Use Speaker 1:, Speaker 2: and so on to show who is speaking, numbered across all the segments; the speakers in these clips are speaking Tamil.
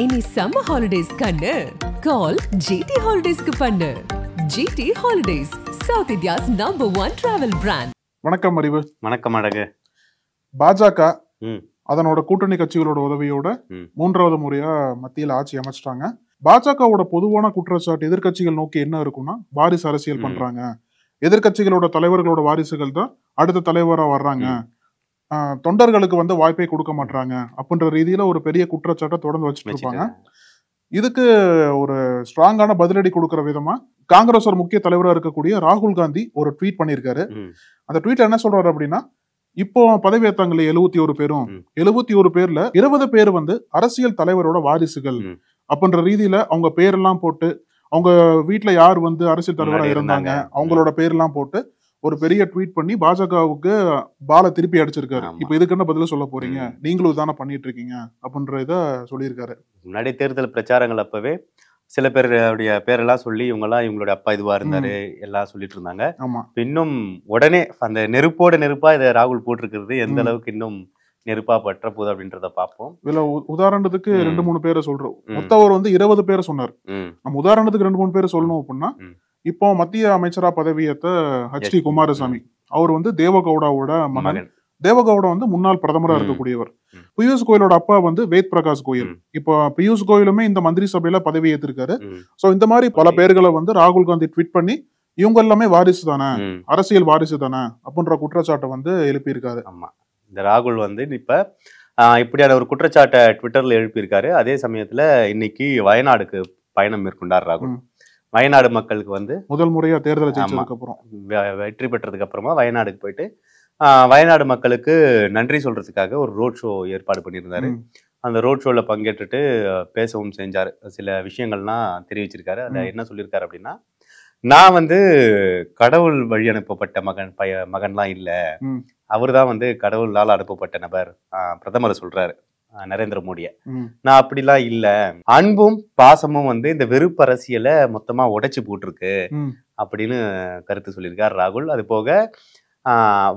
Speaker 1: எனி சம்மர் ஹாலிடேஸ் கண்ணு கால் ஜிடி ஹாலிடேஸ்க்கு பண்ணு GT holidays south India's number one travel brand வணக்கம் அறிவு வணக்கம் அழகு பாஜக அதனோட கூட்டணி கட்சிகளோட உதவியோட மூன்றாவது முறையா மத்தியில் ஆட்சி அமைச்சிட்டாங்க பாஜகவோட பொதுவான குற்றச்சாட்டு எதிர்கட்சிகள் நோக்கி என்ன இருக்கும்னா வாரிசு அரசியல் பண்றாங்க எதிர்கட்சிகளோட தலைவர்களோட வாரிசுகள் தான் அடுத்த தலைவரா வர்றாங்க தொண்டர்களுக்கு வந்து வாய்ப்பை கொடுக்க மாட்டாங்க அப்படின்ற ரீதியில ஒரு பெரிய குற்றச்சாட்டை தொடர்ந்து வச்சுட்டு இருப்பாங்க இதுக்கு ஒரு ஸ்ட்ராங்கான பதிலடி கொடுக்குற விதமா காங்கிரஸ் ஒரு முக்கிய தலைவராக இருக்கக்கூடிய ராகுல் காந்தி ஒரு ட்வீட் பண்ணியிருக்காரு அந்த ட்வீட்ல என்ன சொல்றாரு அப்படின்னா இப்போ பதவியேற்றாங்களே எழுபத்தி ஒரு பேரும் எழுபத்தி ஒரு பேர்ல இருபது பேர் வந்து அரசியல் தலைவரோட வாரிசுகள் அப்படின்ற ரீதியில அவங்க பேரெல்லாம் போட்டு அவங்க வீட்டுல யார் வந்து அரசியல் தலைவராக இருந்தாங்க அவங்களோட பேர்லாம் போட்டு ஒரு பெரிய ட்வீட் பண்ணி பாஜகவுக்கு பால திருப்பி அடிச்சிருக்காரு இப்ப இதுக்கு என்ன பதில சொல்ல போறீங்க நீங்களும் தானே பண்ணிட்டு இருக்கீங்க அப்படின்ற இதை சொல்லியிருக்காரு
Speaker 2: முன்னாடி தேர்தல் பிரச்சாரங்கள் அப்பவே சில பேருடைய பேரெல்லாம் சொல்லி இவங்கெல்லாம் இவங்களுடைய அப்பா இதுவா இருந்தாரு எல்லாம் சொல்லிட்டு இருந்தாங்க ஆமா இன்னும் உடனே அந்த நெருப்போட நெருப்பா இதை ராகுல் போட்டிருக்கிறது எந்த அளவுக்கு இன்னும் நெருப்பா பற்ற போது அப்படின்றத பார்ப்போம்
Speaker 1: இல்ல உதாரணத்துக்கு ரெண்டு மூணு பேரை சொல்றோம் மொத்தவர் வந்து இருபது பேரை சொன்னார் நம்ம உதாரணத்துக்கு ரெண்டு மூணு பேரை சொல்லணும் அப்படின்னா இப்போ மத்திய அமைச்சரா பதவியேத்த ஹெச் டி குமாரசாமி அவர் வந்து தேவகவுடாவோட மகன் தேவகவுடா வந்து முன்னாள் பிரதமராக இருக்கக்கூடியவர் பியூஷ் கோயிலோட அப்பா வந்து வேத் பிரகாஷ் கோயில் இப்போ பியூஷ் கோயிலுமே இந்த மந்திரி சபையில பதவி ஏத்திருக்காரு சோ இந்த மாதிரி பல பேர்களை வந்து ராகுல் காந்தி ட்வீட் பண்ணி இவங்க எல்லாமே வாரிசு தானே அரசியல் வாரிசு தானே அப்படின்ற குற்றச்சாட்டை வந்து எழுப்பியிருக்காரு ஆமா
Speaker 2: இந்த ராகுல் வந்து இப்ப இப்படியான ஒரு குற்றச்சாட்டை ட்விட்டர்ல எழுப்பியிருக்காரு அதே சமயத்துல இன்னைக்கு வயநாடுக்கு பயணம் மேற்கொண்டார் ராகுல் வயநாடு மக்களுக்கு வந்து
Speaker 1: முதல் முறையாக தேர்தல்
Speaker 2: வெற்றி பெற்றதுக்கு அப்புறமா வயநாடுக்கு போயிட்டு வயநாடு மக்களுக்கு நன்றி சொல்றதுக்காக ஒரு ரோட் ஷோ ஏற்பாடு பண்ணியிருந்தாரு அந்த ரோட் ஷோவில் பங்கேற்றுட்டு பேசவும் செஞ்சார் சில விஷயங்கள்லாம் தெரிவிச்சிருக்காரு அதில் என்ன சொல்லியிருக்காரு அப்படின்னா நான் வந்து கடவுள் வழி அனுப்பப்பட்ட மகன் பய மகன்லாம் இல்லை அவர் தான் வந்து கடவுளால் அனுப்பப்பட்ட நபர் பிரதமர் சொல்றாரு நரேந்திர மோடிய நான் அப்படிலாம் இல்ல அன்பும் பாசமும் வந்து இந்த வெறுப்பு அரசியல மொத்தமா உடைச்சு போட்டிருக்கு அப்படின்னு கருத்து சொல்லியிருக்கார் ராகுல் அது போக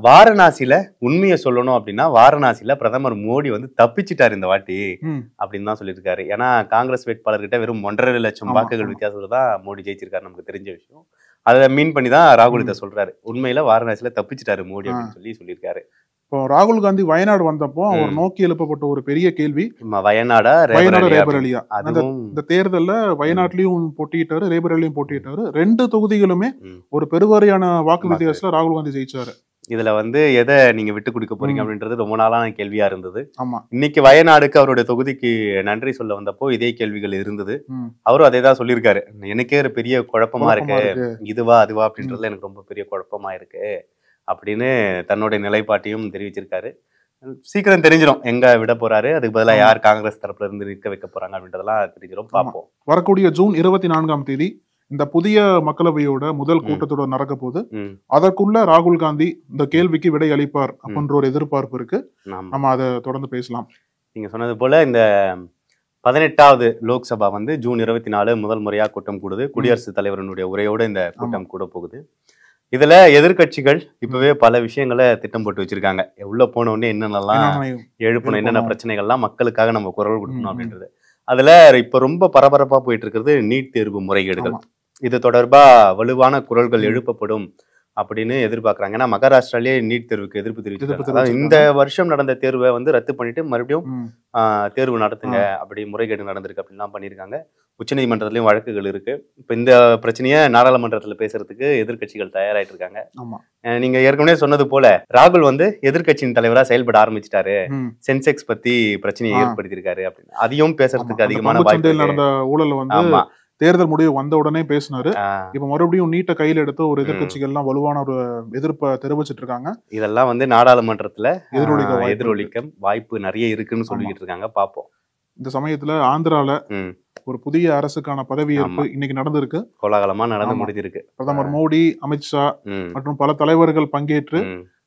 Speaker 2: வாரணாசியில உண்மையை சொல்லணும் அப்படின்னா வாரணாசியில பிரதமர் மோடி வந்து தப்பிச்சிட்டாரு இந்த வாட்டி அப்படின்னு தான் சொல்லியிருக்காரு ஏன்னா காங்கிரஸ் வேட்பாளர்கிட்ட வெறும் ஒன்றரை லட்சம் வாக்குகள் வித்தியாசத்துல தான் மோடி ஜெயிச்சிருக்காரு நமக்கு தெரிஞ்ச விஷயம் அதை மீன் பண்ணி தான் ராகுல் இதை சொல்றாரு உண்மையில வாரணாசியில தப்பிச்சிட்டாரு மோடி அப்படின்னு சொல்லி சொல்லியிருக்காரு
Speaker 1: இப்போ ராகுல் காந்தி வயநாடு வந்தப்போ அவர் நோக்கி எழுப்பப்பட்ட ஒரு பெரிய கேள்வி
Speaker 2: வயநாடு ரேபர் அலியா இந்த
Speaker 1: தேர்தலில் வயநாட்டிலையும் போட்டிட்டாரு ரேபர் அலியும் போட்டிட்டாரு ரெண்டு தொகுதிகளுமே ஒரு பெருவாரியான வாக்கு வித்தியாசத்தில் ராகுல் காந்தி ஜெயிச்சாரு
Speaker 2: இதுல வந்து எதை நீங்க விட்டு கொடுக்க போறீங்க அப்படின்றது ரொம்ப நாளான கேள்வியா இருந்தது ஆமா இன்னைக்கு வயநாடுக்கு அவருடைய தொகுதிக்கு நன்றி சொல்ல வந்தப்போ இதே கேள்விகள் இருந்தது அவரும் அதே தான் சொல்லியிருக்காரு எனக்கே ஒரு பெரிய குழப்பமா இருக்கு இதுவா அதுவா அப்படின்றதுல எனக்கு ரொம்ப பெரிய குழப்பமா இருக்கு அப்படின்னு தன்னுடைய நிலைப்பாட்டையும் தெரிவிச்சிருக்காரு சீக்கிரம் தெரிஞ்சிடும் எங்க விட போறாரு அதுக்கு பதிலாக யார் காங்கிரஸ் தரப்புல இருந்து நிற்க வைக்க போறாங்க அப்படின்றதெல்லாம் தெரிஞ்சிடும் பார்ப்போம்
Speaker 1: வரக்கூடிய ஜூன் இருபத்தி நான்காம் தேதி இந்த புதிய மக்களவையோட முதல் கூட்டத்தோட நடக்க போது அதற்குள்ள ராகுல் காந்தி இந்த கேள்விக்கு விடை அளிப்பார் அப்படின்ற ஒரு எதிர்பார்ப்பு இருக்கு நம்ம அதை தொடர்ந்து பேசலாம்
Speaker 2: நீங்க சொன்னது போல இந்த பதினெட்டாவது லோக்சபா வந்து ஜூன் இருபத்தி நாலு முதல் முறையாக கூட்டம் கூடுது குடியரசுத் தலைவரனுடைய உரையோடு இந்த கூட்டம் கூட போகுது இதுல எதிர்கட்சிகள் இப்பவே பல விஷயங்களை திட்டம் போட்டு வச்சிருக்காங்க உள்ள போன உடனே என்னென்னலாம் எழுப்பணும் என்னென்ன பிரச்சனைகள்லாம் மக்களுக்காக நம்ம குரல் கொடுக்கணும் அப்படின்றது அதுல இப்ப ரொம்ப பரபரப்பா போயிட்டு இருக்கிறது நீட் தேர்வு முறைகேடுகள் இது தொடர்பா வலுவான குரல்கள் எழுப்பப்படும் அப்படின்னு எதிர்பார்க்குறாங்க ஏன்னா மகாராஷ்டிராலேயே நீட் தேர்வுக்கு எதிர்ப்பு தெரிவித்து இந்த வருஷம் நடந்த தேர்வை வந்து ரத்து பண்ணிட்டு மறுபடியும் தேர்வு நடத்துங்க அப்படி முறைகேடு நடந்திருக்கு அப்படின்லாம் பண்ணியிருக்காங்க உச்சநீதிமன்றத்துலையும் வழக்குகள் இருக்கு இப்ப இந்த பிரச்சனைய நாடாளுமன்றத்துல பேசுறதுக்கு எதிர்கட்சிகள் தயாராயிட்டு இருக்காங்க நீங்க ஏற்கனவே சொன்னது போல ராகுல் வந்து எதிர்கட்சியின் தலைவரா செயல்பட ஆரம்பிச்சிட்டாரு சென்செக்ஸ் பத்தி பிரச்சனையை ஏற்படுத்தியிருக்காரு அப்படின்னு அதையும் பேசுறதுக்கு அதிகமான வாய்ப்பு நடந்த
Speaker 1: ஊழல் வந்து தேர்தல் முடிவு வந்த உடனே பேசினாரு இப்ப மறுபடியும் நீட்ட கையில் எடுத்து ஒரு எல்லாம் வலுவான ஒரு எதிர்ப்பை தெரிவிச்சிட்டு இருக்காங்க
Speaker 2: இதெல்லாம் வந்து நாடாளுமன்றத்துல எதிரொலிக்க எதிரொலிக்க வாய்ப்பு நிறைய இருக்குன்னு சொல்லிக்கிட்டு இருக்காங்க பாப்போம்
Speaker 1: இந்த சமயத்துல ஆந்திரால ஒரு புதிய அரசுக்கான பதவியேற்பு இன்னைக்கு நடந்திருக்கு
Speaker 2: கோலாகலமா நடந்து முடிஞ்சிருக்கு
Speaker 1: பிரதமர் மோடி அமித்ஷா மற்றும் பல தலைவர்கள் பங்கேற்று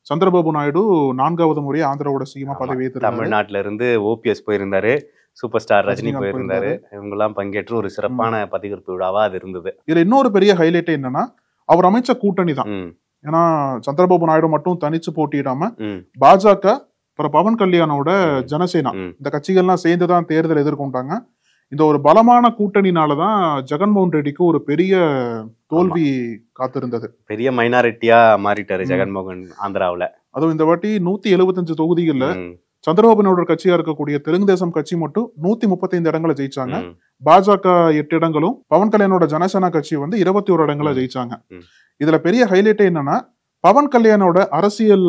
Speaker 1: சந்திரபாபு நாயுடு நான்காவது முறை ஆந்திராவோட சீமா பதவி தமிழ்நாட்டில
Speaker 2: இருந்து ஓபிஎஸ் போயிருந்தாரு சூப்பர் ஸ்டார் ரஜினி போயிருந்தாரு எல்லாம் பங்கேற்று ஒரு சிறப்பான பதிகரிப்பு விழாவா அது இருந்தது
Speaker 1: இதுல இன்னொரு பெரிய ஹைலைட் என்னன்னா அவர் அமைச்ச கூட்டணி தான் ஏன்னா சந்திரபாபு நாயுடு மட்டும் தனிச்சு போட்டியிடாம பாஜக அப்புறம் பவன் கல்யாணோட ஜனசேனா இந்த கட்சிகள்லாம் சேர்ந்துதான் தேர்தல் எதிர்கொண்டாங்க இந்த ஒரு பலமான கூட்டணினாலதான் ஜெகன்மோகன் ரெட்டிக்கு ஒரு பெரிய தோல்வி காத்திருந்தது
Speaker 2: பெரிய மைனாரிட்டியா மாறிட்டாரு ஜெகன்மோகன் ஆந்திராவில
Speaker 1: அதுவும் இந்த வாட்டி நூத்தி எழுபத்தஞ்சு தொகுதிகள்ல சந்திரபாபுனோட கட்சியா இருக்கக்கூடிய தெலுங்கு தேசம் கட்சி மட்டும் நூத்தி முப்பத்தி ஐந்து இடங்களை ஜெயிச்சாங்க பாஜக எட்டு இடங்களும் பவன் கல்யாணோட ஜனசேனா கட்சி வந்து இருபத்தி ஒரு இடங்களை ஜெயிச்சாங்க இதுல பெரிய ஹைலைட்டே என்னன்னா பவன் கல்யாணோட அரசியல்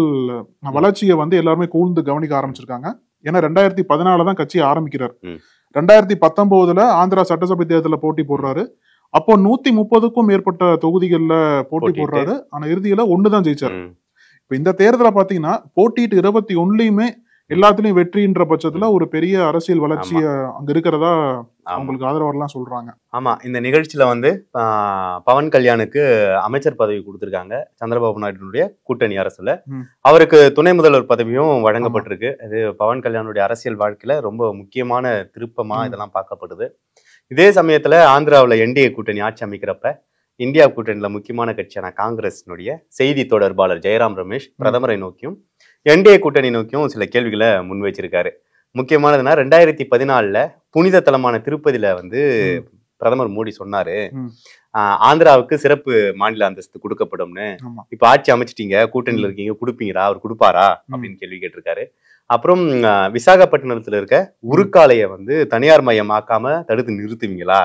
Speaker 1: வளர்ச்சியை வந்து எல்லாருமே கூழ்ந்து கவனிக்க ஆரம்பிச்சிருக்காங்க ஏன்னா ரெண்டாயிரத்தி பதினால தான் கட்சி ஆரம்பிக்கிறார் ரெண்டாயிரத்தி பத்தொன்பதுல ஆந்திரா சட்டசபை தேர்தலில் போட்டி போடுறாரு அப்போ நூத்தி முப்பதுக்கும் மேற்பட்ட தொகுதிகளில் போட்டி போடுறாரு ஆனா இறுதியில ஒண்ணுதான் ஜெயிச்சாரு இப்ப இந்த தேர்தலை பாத்தீங்கன்னா போட்டிட்டு இருபத்தி ஒன்னுலயுமே எல்லாத்துலயும் வெற்றின்ற பட்சத்துல ஒரு பெரிய அரசியல் வளர்ச்சி அங்க இருக்கிறதா அவங்களுக்கு ஆதரவெல்லாம் சொல்றாங்க
Speaker 2: ஆமா இந்த நிகழ்ச்சியில வந்து பவன் கல்யாணுக்கு அமைச்சர் பதவி கொடுத்திருக்காங்க சந்திரபாபு நாயுடுனுடைய கூட்டணி அரசுல அவருக்கு துணை முதல்வர் பதவியும் வழங்கப்பட்டிருக்கு இது பவன் கல்யாணுடைய அரசியல் வாழ்க்கையில ரொம்ப முக்கியமான திருப்பமா இதெல்லாம் பார்க்கப்படுது இதே சமயத்துல ஆந்திராவில் என்டிஏ கூட்டணி ஆட்சி அமைக்கிறப்ப இந்தியா கூட்டணியில முக்கியமான கட்சியான காங்கிரஸினுடைய செய்தி தொடர்பாளர் ஜெயராம் ரமேஷ் பிரதமரை நோக்கியும் என்டிஏ கூட்டணி நோக்கியும் சில கேள்விகளை முன் வச்சிருக்காரு முக்கியமானதுன்னா ரெண்டாயிரத்தி பதினாலில் புனித தலமான திருப்பதியில் வந்து பிரதமர் மோடி சொன்னாரு ஆந்திராவுக்கு சிறப்பு மாநில அந்தஸ்து கொடுக்கப்படும்னு இப்ப ஆட்சி அமைச்சிட்டீங்க கூட்டணியில இருக்கீங்க கொடுப்பீங்களா அவர் கொடுப்பாரா அப்படின்னு கேள்வி கேட்டிருக்காரு அப்புறம் விசாகப்பட்டினத்துல இருக்க உருக்காலைய வந்து தனியார் மையம் ஆக்காம தடுத்து நிறுத்துவீங்களா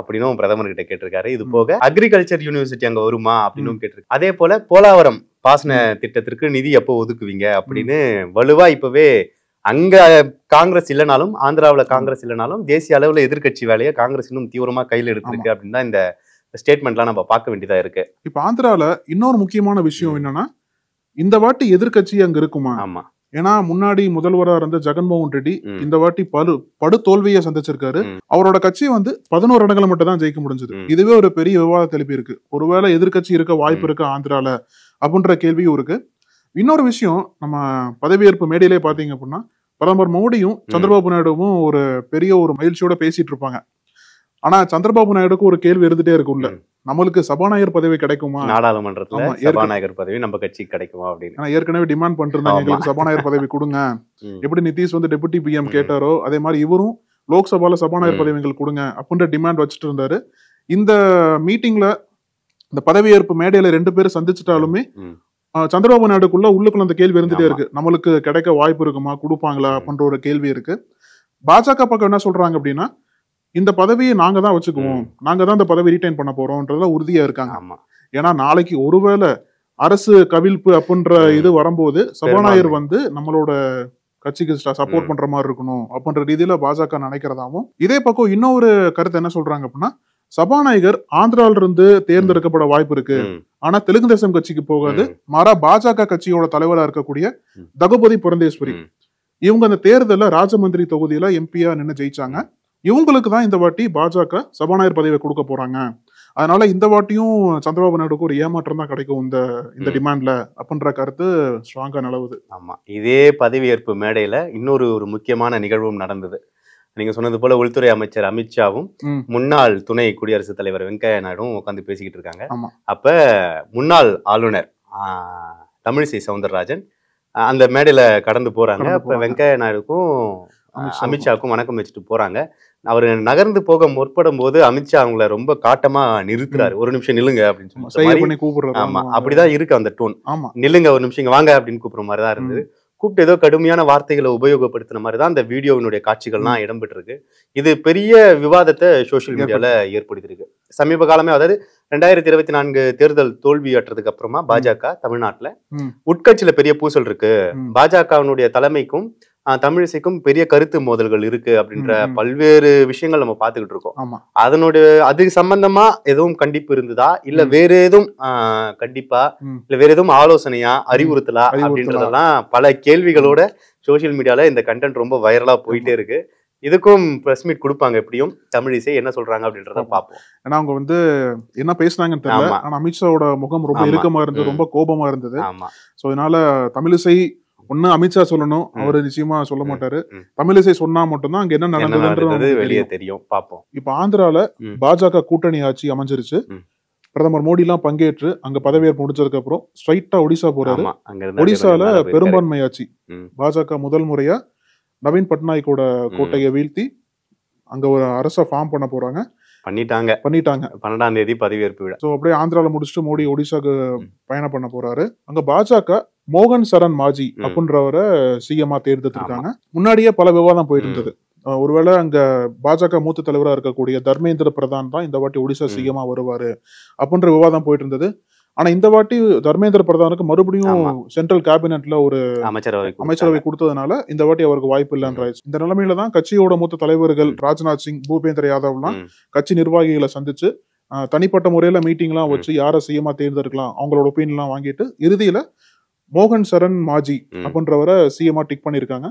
Speaker 2: அப்படின்னும் பிரதமர் கிட்ட கேட்டிருக்காரு இது போக அக்ரிகல்ச்சர் யூனிவர்சிட்டி அங்க வருமா அப்படின்னு கேட்டிருக்கு அதே போல போலாவரம் பாசன திட்டத்திற்கு நிதி எப்போ ஒதுக்குவீங்க அப்படின்னு வலுவா இப்பவே அங்க காங்கிரஸ் இல்லைனாலும் ஆந்திராவில் காங்கிரஸ் இல்லைனாலும் தேசிய அளவில் எதிர்கட்சி வேலையை காங்கிரஸ் இன்னும் தீவிரமா கையில் எடுத்திருக்கு அப்படின்னு தான் இந்த ஸ்டேட்மெண்ட்லாம் நம்ம பார்க்க வேண்டியதா இருக்கு
Speaker 1: இப்போ ஆந்திராவில் இன்னொரு முக்கியமான விஷயம் என்னன்னா இந்த வாட்டி எதிர்கட்சி அங்க இருக்குமா ஆமா ஏன்னா முன்னாடி முதல்வராக இருந்த ஜெகன்மோகன் ரெட்டி இந்த வாட்டி படு படு தோல்வியை சந்திச்சிருக்காரு அவரோட கட்சி வந்து பதினோரு இடங்களை மட்டும் தான் ஜெயிக்க முடிஞ்சது இதுவே ஒரு பெரிய விவாதம் எழுப்பி இருக்கு ஒருவேளை எதிர்கட்சி இருக்க வாய்ப்பு இருக்கு ஆந்திரால அப்படின்ற கேள்வியும் இருக்கு இன்னொரு விஷயம் நம்ம பதவியேற்பு மேடையிலே பாத்தீங்க அப்படின்னா பிரதமர் மோடியும் சந்திரபாபு நாயுடுவும் ஒரு பெரிய ஒரு மகிழ்ச்சியோட பேசிட்டு இருப்பாங்க ஆனா சந்திரபாபு நாயுடுக்கும் ஒரு கேள்வி இருந்துட்டே இருக்கும் நம்மளுக்கு சபாநாயகர் பதவி கிடைக்குமா
Speaker 2: நாடாளுமன்றத்துல சபாநாயகர் பதவி நம்ம கட்சி கிடைக்குமா அப்படின்னு
Speaker 1: ஏற்கனவே டிமாண்ட் பண்ணிருந்தாங்க எங்களுக்கு சபாநாயகர் பதவி கொடுங்க எப்படி நிதிஷ் வந்து டெபுட்டி பிஎம் கேட்டாரோ அதே மாதிரி இவரும் லோக்சபால சபாநாயகர் பதவி எங்களுக்கு கொடுங்க அப்படின்ற டிமாண்ட் வச்சுட்டு இருந்தாரு இந்த மீட்டிங்ல இந்த பதவியேற்பு மேடையில ரெண்டு பேரும் சந்திச்சிட்டாலுமே சந்திரபாபு நாயுடுக்குள்ள உள்ளுக்குள்ள அந்த கேள்வி இருந்துட்டே இருக்கு நம்மளுக்கு கிடைக்க வாய்ப்பு இருக்குமா கொடுப்பாங்களா அப்படின்ற ஒரு கேள்வி இருக்கு பாஜக பக்கம் என்ன சொல்றாங்க அப்படின்னா இந்த பதவியை நாங்க தான் வச்சுக்குவோம் நாங்க தான் இந்த பதவி ரிட்டைன் பண்ண போறோம்ன்றதுல உறுதியா இருக்காங்க ஏன்னா நாளைக்கு ஒருவேளை அரசு கவிழ்ப்பு அப்படின்ற இது வரும்போது சபாநாயகர் வந்து நம்மளோட கட்சிக்கு சப்போர்ட் பண்ற மாதிரி இருக்கணும் அப்படின்ற ரீதியில பாஜக நினைக்கிறதாவும் இதே பக்கம் இன்னொரு கருத்து என்ன சொல்றாங்க அப்படின்னா சபாநாயகர் இருந்து தேர்ந்தெடுக்கப்பட வாய்ப்பு இருக்கு ஆனா தெலுங்கு தேசம் கட்சிக்கு போகாது மாறா பாஜக கட்சியோட தலைவரா இருக்கக்கூடிய தகுபதி புரந்தேஸ்வரி இவங்க அந்த தேர்தலில் ராஜமந்திரி தொகுதியில எம்பியா நின்று ஜெயிச்சாங்க இவங்களுக்கு தான் இந்த வாட்டி பாஜக சபாநாயகர் பதவியை கொடுக்க போறாங்க அதனால இந்த வாட்டியும் சந்திரபாபு நாயுடுக்கு ஒரு ஏமாற்றம் தான் கிடைக்கும் இந்த இந்த டிமாண்ட்ல அப்படின்ற கருத்து ஸ்ட்ராங்கா நிலவுது
Speaker 2: ஆமா இதே பதவியேற்பு மேடையில இன்னொரு ஒரு முக்கியமான நிகழ்வும் நடந்தது நீங்க சொன்னது போல உள்துறை அமைச்சர் அமித்ஷாவும் முன்னாள் துணை குடியரசுத் தலைவர் வெங்கையா நாயுடும் உட்காந்து பேசிக்கிட்டு இருக்காங்க அப்ப முன்னாள் ஆளுநர் தமிழிசை சவுந்தரராஜன் அந்த மேடையில கடந்து போறாங்க அப்ப வெங்கையா நாயுடுக்கும் அமித்ஷாவுக்கும் வணக்கம் வச்சுட்டு போறாங்க அவர் நகர்ந்து போக முற்படும் போது அமித்ஷா அவங்கள ரொம்ப காட்டமா நிறுத்துறாரு ஒரு நிமிஷம் நில்லுங்க அப்படின்னு சொல்லி கூப்பிடுறாங்க ஆமா அப்படிதான் இருக்கு அந்த டோன் நில்லுங்க ஒரு நிமிஷம் வாங்க அப்படின்னு கூப்பிடுற மாதிரிதான் இருந்தது கூப்பிட்டு ஏதோ கடுமையான வார்த்தைகளை உபயோகப்படுத்தின மாதிரி தான் அந்த வீடியோவினுடைய காட்சிகள்லாம் இடம்பெற்றிருக்கு இது பெரிய விவாதத்தை சோசியல் மீடியாவில் ஏற்படுத்தியிருக்கு சமீப காலமே அதாவது ரெண்டாயிரத்தி இருபத்தி நான்கு தேர்தல் தோல்வி அற்றதுக்கு அப்புறமா பாஜக தமிழ்நாட்டில் உட்கட்சியில பெரிய பூசல் இருக்கு பாஜகவினுடைய தலைமைக்கும் தமிழிசைக்கும் பெரிய கருத்து மோதல்கள் இருக்கு அப்படின்ற பல்வேறு விஷயங்கள் நம்ம பார்த்துக்கிட்டு இருக்கோம் அதனுடைய அது சம்பந்தமா எதுவும் கண்டிப்பு இருந்ததா இல்ல வேற எதுவும் கண்டிப்பா இல்ல வேற எதுவும் ஆலோசனையா அறிவுறுத்தலா அப்படின்றதெல்லாம் பல கேள்விகளோட சோசியல் மீடியால இந்த கண்டென்ட் ரொம்ப வைரலா போயிட்டே இருக்கு இதுக்கும் ப்ரெஸ் மீட் கொடுப்பாங்க எப்படியும் தமிழிசை என்ன சொல்றாங்க அப்படின்றத பாப்போம்
Speaker 1: ஏன்னா அவங்க வந்து என்ன பேசுனாங்கன்னு தெரியல ஆனா அமித்ஷாவோட முகம் ரொம்ப இறுக்கமா இருந்தது ரொம்ப கோபமா இருந்தது ஸோ இதனால தமிழிசை ஒன்னு அமித்ஷா சொல்லணும் அவர் நிச்சயமா சொல்ல மாட்டாரு தமிழிசை சொன்னா மட்டும்தான் அங்க என்ன நடந்ததுன்றது வெளியே தெரியும் பார்ப்போம் இப்ப ஆந்திரால பாஜக கூட்டணி ஆட்சி அமைஞ்சிருச்சு பிரதமர் மோடி எல்லாம் பங்கேற்று அங்க பதவியேற்பு முடிச்சதுக்கு அப்புறம் ஸ்ட்ரைட்டா ஒடிசா போறாரு ஒடிசால பெரும்பான்மை ஆட்சி பாஜக முதல் முறையா நவீன் பட்நாயக்கோட கோட்டையை வீழ்த்தி அங்க ஒரு அரச ஃபார்ம் பண்ண போறாங்க
Speaker 2: பண்ணிட்டாங்க பண்ணிட்டாங்க பன்னெண்டாம் தேதி பதவியேற்பு விழா
Speaker 1: ஸோ அப்படியே ஆந்திரால முடிச்சுட்டு மோடி ஒடிசாக்கு பயணம் பண்ண போறாரு அங்க பாஜக மோகன் சரண் மாஜி அப்படின்றவரை சிஎம்மா தேர்ந்தெடுத்திருக்காங்க முன்னாடியே பல விவாதம் போயிட்டு இருந்தது ஒருவேளை அங்க பாஜக மூத்த தலைவராக இருக்கக்கூடிய தர்மேந்திர பிரதான் தான் இந்த வாட்டி ஒடிசா சிஎம்மா வருவாரு அப்படின்ற விவாதம் போயிட்டு இருந்தது ஆனா இந்த வாட்டி தர்மேந்திர பிரதானுக்கு மறுபடியும் சென்ட்ரல் கேபினெட்ல ஒரு அமைச்சரவை அமைச்சரவை கொடுத்ததுனால இந்த வாட்டி அவருக்கு வாய்ப்பு இல்லைன்ற இந்த நிலைமையில தான் கட்சியோட மூத்த தலைவர்கள் ராஜ்நாத் சிங் பூபேந்திர யாதவ் எல்லாம் கட்சி நிர்வாகிகளை சந்திச்சு தனிப்பட்ட முறையில மீட்டிங் எல்லாம் வச்சு யாரை சிஎம்மா தேர்ந்தெடுக்கலாம் அவங்களோட எல்லாம் வாங்கிட்டு இறுதியில மோகன் சரண் மாஜி அப்படின்றவரை சிஎம்ஆர் டிக் பண்ணியிருக்காங்க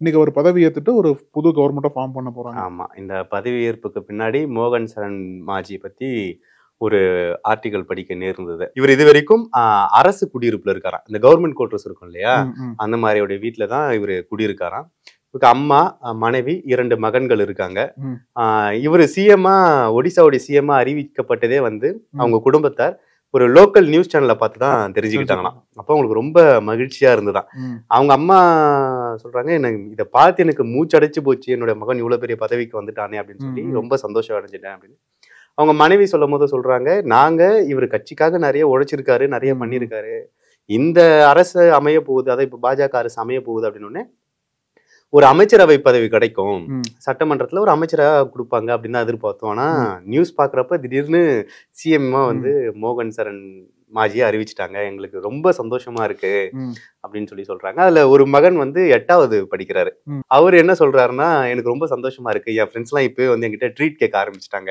Speaker 1: இன்னைக்கு ஒரு பதவி ஏற்றுட்டு ஒரு புது கவர்மெண்ட்டை ஃபார்ம் பண்ண போறாங்க ஆமா
Speaker 2: இந்த பதவி ஏற்புக்கு பின்னாடி மோகன் சரண் மாஜி பத்தி ஒரு ஆர்டிகல் படிக்க நேர்ந்தது இவர் இது வரைக்கும் அரசு குடியிருப்புல இருக்காராம் இந்த கவர்மெண்ட் கோட்டர்ஸ் இருக்கும் இல்லையா அந்த மாதிரியோட வீட்டில தான் இவர் குடியிருக்காராம் இவருக்கு அம்மா மனைவி இரண்டு மகன்கள் இருக்காங்க இவர் சிஎம்மா ஒடிசாவுடைய சிஎம்மா அறிவிக்கப்பட்டதே வந்து அவங்க குடும்பத்தார் ஒரு லோக்கல் நியூஸ் சேனலை பார்த்து தான் தெரிஞ்சுக்கிட்டாங்களாம் அப்போ அவங்களுக்கு ரொம்ப மகிழ்ச்சியாக இருந்துதான் அவங்க அம்மா சொல்கிறாங்க எனக்கு இதை பார்த்து எனக்கு மூச்சு அடைச்சு போச்சு என்னுடைய மகன் இவ்வளோ பெரிய பதவிக்கு வந்துட்டானே அப்படின்னு சொல்லி ரொம்ப சந்தோஷம் அடைஞ்சிட்டேன் அப்படின்னு அவங்க மனைவி சொல்லும் போது சொல்கிறாங்க நாங்கள் இவர் கட்சிக்காக நிறைய உழைச்சிருக்காரு நிறைய பண்ணியிருக்காரு இந்த அரசு அமைய போகுது அதை இப்போ பாஜக அரசு அமைய போகுது அப்படின்னு ஒரு அமைச்சரவை பதவி கிடைக்கும் சட்டமன்றத்துல ஒரு அமைச்சராக கொடுப்பாங்க அப்படின்னு தான் எதிர்பார்த்தோம் ஆனா நியூஸ் பாக்குறப்ப திடீர்னு சிஎம்மா வந்து மோகன் சரண் மாஜியை அறிவிச்சிட்டாங்க எங்களுக்கு ரொம்ப சந்தோஷமா இருக்கு அப்படின்னு சொல்லி சொல்றாங்க அதுல ஒரு மகன் வந்து எட்டாவது படிக்கிறாரு அவர் என்ன சொல்றாருன்னா எனக்கு ரொம்ப சந்தோஷமா இருக்கு என் ஃப்ரெண்ட்ஸ் எல்லாம் இப்போ வந்து என்கிட்ட ட்ரீட் கேட்க ஆரம்பிச்சிட்டாங்க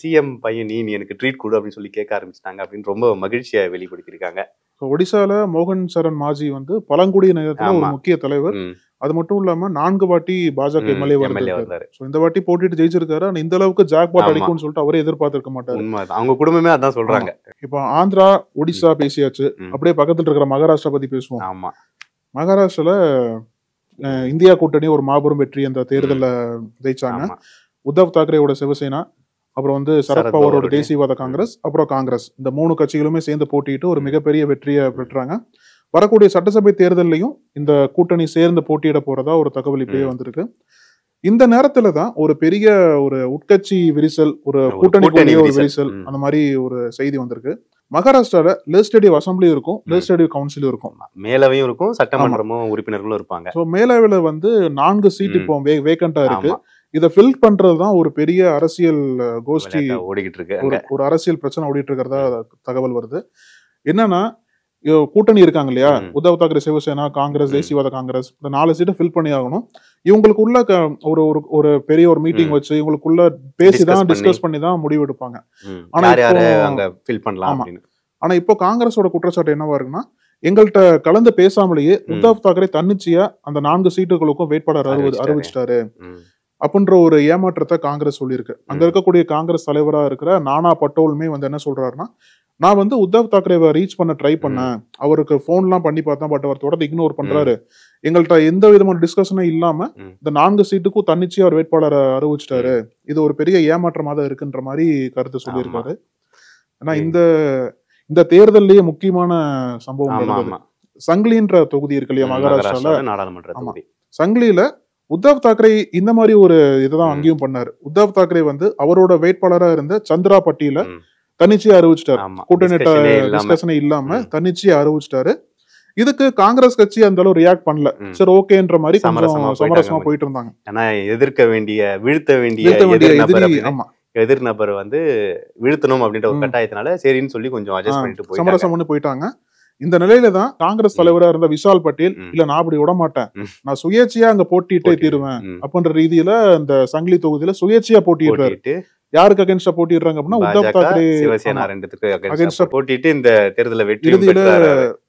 Speaker 2: சிஎம் பையன் நீ நீ எனக்கு ட்ரீட் கொடு அப்படின்னு சொல்லி கேட்க ஆரம்பிச்சிட்டாங்க அப்படின்னு ரொம்ப மகிழ்ச்சியை வெளிப்படுத்தியிருக்காங்க
Speaker 1: ஒடிசால மோகன் சரண் மாஜி வந்து பழங்குடியின ஒரு முக்கிய தலைவர் அது மட்டும் இல்லாம நான்கு வாட்டி பாஜக எம்எல்ஏ வந்திருக்காரு இந்த வாட்டி போட்டிட்டு ஜெயிச்சிருக்காரு ஆனா இந்த அளவுக்கு ஜாக் பாட் அடிக்கும்னு சொல்லிட்டு அவரே எதிர்பார்த்திருக்க மாட்டாரு அவங்க குடும்பமே அதான் சொல்றாங்க இப்ப ஆந்திரா ஒடிசா பேசியாச்சு அப்படியே பக்கத்துல இருக்கிற மகாராஷ்டிரா பத்தி பேசுவோம் ஆமா மகாராஷ்டிரால இந்தியா கூட்டணி ஒரு மாபெரும் வெற்றி அந்த தேர்தல ஜெயிச்சாங்க உத்தவ் தாக்கரேவோட சிவசேனா அப்புறம் வந்து சரத் தேசியவாத காங்கிரஸ் அப்புறம் காங்கிரஸ் இந்த மூணு கட்சிகளுமே சேர்ந்து போட்டிட்டு ஒரு மிகப்பெரிய வெற்றியை பெற்றாங்க வரக்கூடிய சட்டசபை தேர்தலையும் இந்த கூட்டணி சேர்ந்து போட்டியிட போறதா ஒரு தகவல் இப்பயே வந்திருக்கு இந்த நேரத்துல தான் ஒரு பெரிய ஒரு உட்கட்சி விரிசல் ஒரு கூட்டணி ஒரு விரிசல் அந்த மாதிரி ஒரு செய்தி வந்திருக்கு மகாராஷ்டிரால லெஜிஸ்லேட்டிவ் அசம்பிளியும் இருக்கும் லெஜிஸ்லேட்டிவ் கவுன்சிலும் இருக்கும்
Speaker 2: மேலவையும் இருக்கும் சட்டமன்றமும் உறுப்பினர்களும் இருப்பாங்க
Speaker 1: ஸோ மேலவையில வந்து நான்கு சீட் இப்போ வேகண்டா இருக்கு இதை ஃபில் பண்றது தான் ஒரு பெரிய அரசியல் கோஷ்டி
Speaker 2: ஓடிக்கிட்டு இருக்கு
Speaker 1: ஒரு அரசியல் பிரச்சனை ஓடிட்டு இருக்கிறதா தகவல் வருது என்னன்னா கூட்டணி இருக்காங்க இல்லையா உத்தவ் தாக்கரே சிவசேனா காங்கிரஸ் தேசியவாத காங்கிரஸ் இந்த நாலு சீட்டை ஃபில் பண்ணி ஆகணும் இவங்களுக்குள்ள ஒரு ஒரு ஒரு பெரிய ஒரு மீட்டிங் வச்சு இவங்களுக்குள்ள பேசிதான் டிஸ்கஸ் பண்ணி தான் முடிவு எடுப்பாங்க
Speaker 2: ஆனா
Speaker 1: ஆனா இப்போ காங்கிரஸோட குற்றச்சாட்டு என்னவா இருக்குன்னா எங்கள்கிட்ட கலந்து பேசாமலேயே உத்தவ் தாக்கரே தன்னிச்சையா அந்த நான்கு சீட்டுகளுக்கும் வேட்பாளர் அறிவிச்சிட்டாரு அப்படின்ற ஒரு ஏமாற்றத்தை காங்கிரஸ் சொல்லியிருக்கு அங்க இருக்கக்கூடிய காங்கிரஸ் தலைவரா இருக்கிற நானா பட்டோலுமே வந்து என்ன சொல்றாருன்னா நான் வந்து உத்தவ் தாக்கரே ரீச் பண்ண ட்ரை பண்ணேன் அவருக்கு ஃபோன்லாம் பண்ணி பார்த்தேன் பட் அவர் தொடர்ந்து இக்னோர் பண்றாரு எங்கள்கிட்ட எந்த விதமான டிஸ்கஷனும் இல்லாம இந்த நான்கு சீட்டுக்கும் தன்னிச்சு அவர் வேட்பாளரை அறிவிச்சிட்டாரு இது ஒரு பெரிய ஏமாற்றமாக தான் இருக்குன்ற மாதிரி கருத்து சொல்லியிருக்காரு ஆனா இந்த இந்த தேர்தல்லையே முக்கியமான சம்பவம் சங்கிலின்ற தொகுதி இருக்கு இல்லையா மகாராஷ்டிரால நாடாளுமன்ற சங்கிலியில உத்தவ் தாக்கரே இந்த மாதிரி ஒரு இதுதான் அங்கேயும் பண்ணாரு உத்தவ் தாக்கரே வந்து அவரோட வேட்பாளராக இருந்த சந்திரா பட்டியல தன்னிச்சையா அறிவிச்சிட்டாரு கூட்டணி டிஸ்கஷனே இல்லாம தன்னிச்சையா அறிவிச்சிட்டாரு இதுக்கு காங்கிரஸ் கட்சி அந்த அளவு ரியாக்ட் பண்ணல சரி ஓகேன்ற மாதிரி சமரசமா போயிட்டு இருந்தாங்க
Speaker 2: ஆனா எதிர்க்க வேண்டிய வீழ்த்த வேண்டிய எதிரி ஆமா எதிர் நபர் வந்து வீழ்த்தணும் அப்படின்ற ஒரு கட்டாயத்தினால சரின்னு சொல்லி கொஞ்சம் அட்ஜஸ்ட் பண்ணிட்டு சமரசம்
Speaker 1: பண்ணி போயிட்டாங்க இந்த நிலையில தான் காங்கிரஸ் தலைவரா இருந்த விஷால் பட்டேல் இல்ல நான் அப்படி விட மாட்டேன் நான் சுயேட்சையா அங்க போட்டிட்டே தீருவேன் அப்படின்ற ரீதியில இந்த சங்கிலி தொகுதியில சுயேட்சையா போட்டிடுறாரு யாருக்கு அகேன்ஸ்டா போட்டிடுறாங்க அப்படின்னா உத்தவ் தாக்கரே சிவசேனா
Speaker 3: ரெண்டுத்துக்கு
Speaker 2: போட்டிட்டு இந்த தேர்தலில் வெற்றி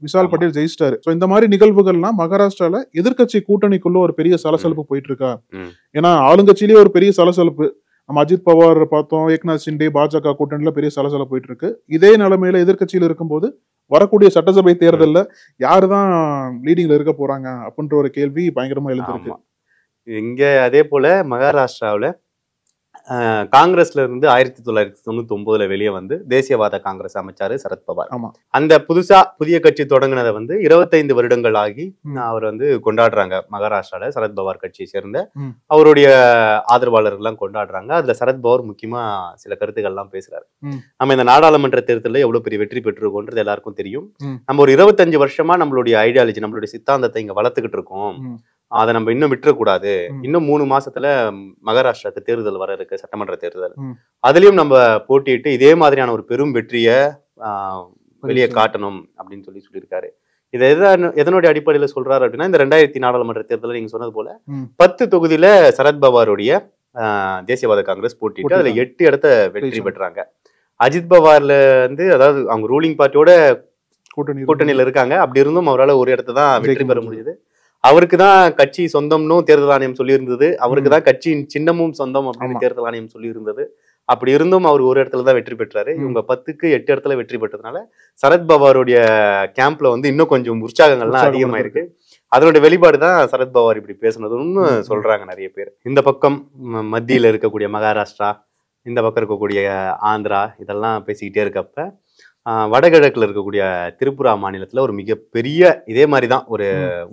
Speaker 1: விஷால் பட்டேல் ஜெயிச்சிட்டாரு சோ இந்த மாதிரி நிகழ்வுகள்லாம் மகாராஷ்டிரால எதிர்கட்சி கூட்டணிக்குள்ள ஒரு பெரிய சலசலப்பு போயிட்டு இருக்கா ஏன்னா ஆளுங்கட்சியிலேயே ஒரு பெரிய சலசலப்பு நம்ம அஜித் பவார் பார்த்தோம் ஏக்நாத் சிண்டே பாஜக கூட்டணியில பெரிய சலசலப்பு போயிட்டு இருக்கு இதே நிலைமையில எதிர்கட்சியில் இருக்கும்போது வரக்கூடிய சட்டசபை தேர்தலில் யார் தான் லீடிங்ல இருக்க போறாங்க அப்படின்ற ஒரு கேள்வி பயங்கரமா எழுந்திருக்கு
Speaker 2: இங்க அதே போல மகாராஷ்டிராவில் காங்கிரஸ்ல இருந்து ஆயிரத்தி தொள்ளாயிரத்தி தொண்ணூத்தி ஒன்பதுல வெளியே வந்து தேசியவாத காங்கிரஸ் அமைச்சாரு சரத்பவார் அந்த புதுசா புதிய கட்சி தொடங்கினதை வந்து இருபத்தைந்து வருடங்கள் ஆகி அவர் வந்து கொண்டாடுறாங்க மகாராஷ்டிரால சரத்பவார் கட்சியை சேர்ந்த அவருடைய ஆதரவாளர்கள்லாம் கொண்டாடுறாங்க அதுல சரத்பவார் முக்கியமா சில எல்லாம் பேசுறாரு நம்ம இந்த நாடாளுமன்ற தேர்தலில் எவ்வளவு பெரிய வெற்றி பெற்றிருக்கோன்றது எல்லாருக்கும் தெரியும் நம்ம ஒரு இருபத்தஞ்சு வருஷமா நம்மளுடைய ஐடியாலஜி நம்மளுடைய சித்தாந்தத்தை இங்க வளர்த்துக்கிட்டு இருக்கோம் அதை நம்ம இன்னும் விட்டுறக்கூடாது இன்னும் மூணு மாசத்துல மகாராஷ்டிராக்கு தேர்தல் வர இருக்கு சட்டமன்ற தேர்தல் அதுலயும் நம்ம போட்டிட்டு இதே மாதிரியான ஒரு பெரும் வெற்றியை வெளியே காட்டணும் அப்படின்னு சொல்லி சொல்லியிருக்காரு இதை எதனுடைய அடிப்படையில சொல்றாரு அப்படின்னா இந்த ரெண்டாயிரத்தி நாடாளுமன்ற தேர்தல நீங்க சொன்னது போல பத்து தொகுதியில சரத்பவாருடைய தேசியவாத காங்கிரஸ் போட்டிட்டு அதுல எட்டு இடத்த வெற்றி பெற்றாங்க அஜித் பவார்ல இருந்து அதாவது அவங்க ரூலிங் பார்ட்டியோட கூட்டணி கூட்டணியில இருக்காங்க அப்படி இருந்தும் அவரால் ஒரு இடத்த தான் வெற்றி பெற முடியுது அவருக்கு தான் கட்சி சொந்தம்னு தேர்தல் ஆணையம் சொல்லியிருந்தது அவருக்கு தான் கட்சியின் சின்னமும் சொந்தம் அப்படின்னு தேர்தல் ஆணையம் சொல்லியிருந்தது அப்படி இருந்தும் அவர் ஒரு இடத்துல தான் வெற்றி பெற்றாரு இவங்க பத்துக்கு எட்டு இடத்துல வெற்றி பெற்றதுனால சரத்பவாருடைய கேம்ப்ல வந்து இன்னும் கொஞ்சம் உற்சாகங்கள்லாம் அதிகமாயிருக்கு அதனுடைய வெளிப்பாடு தான் சரத்பவார் இப்படி பேசுனதுன்னு சொல்றாங்க நிறைய பேர் இந்த பக்கம் மத்தியில் இருக்கக்கூடிய மகாராஷ்டிரா இந்த பக்கம் இருக்கக்கூடிய ஆந்திரா இதெல்லாம் பேசிக்கிட்டே இருக்கப்ப வடகிழக்கில் இருக்கக்கூடிய திரிபுரா மாநிலத்தில் ஒரு மிகப்பெரிய இதே மாதிரி தான் ஒரு